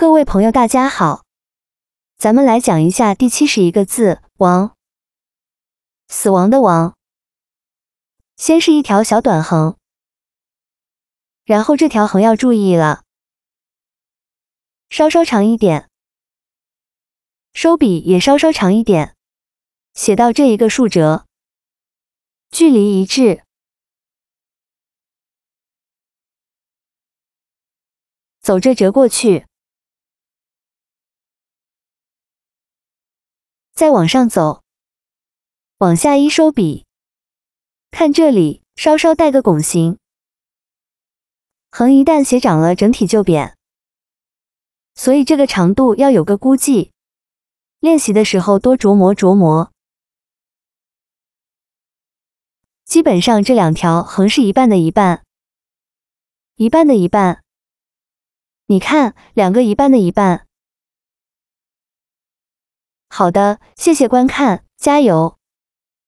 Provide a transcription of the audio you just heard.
各位朋友，大家好，咱们来讲一下第七十一个字“王”，死亡的“亡”。先是一条小短横，然后这条横要注意了，稍稍长一点，收笔也稍稍长一点，写到这一个竖折，距离一致，走着折过去。再往上走，往下一收笔，看这里，稍稍带个拱形。横一旦写长了，整体就扁，所以这个长度要有个估计。练习的时候多琢磨琢磨。基本上这两条横是一半的一半，一半的一半。你看，两个一半的一半。好的，谢谢观看，加油！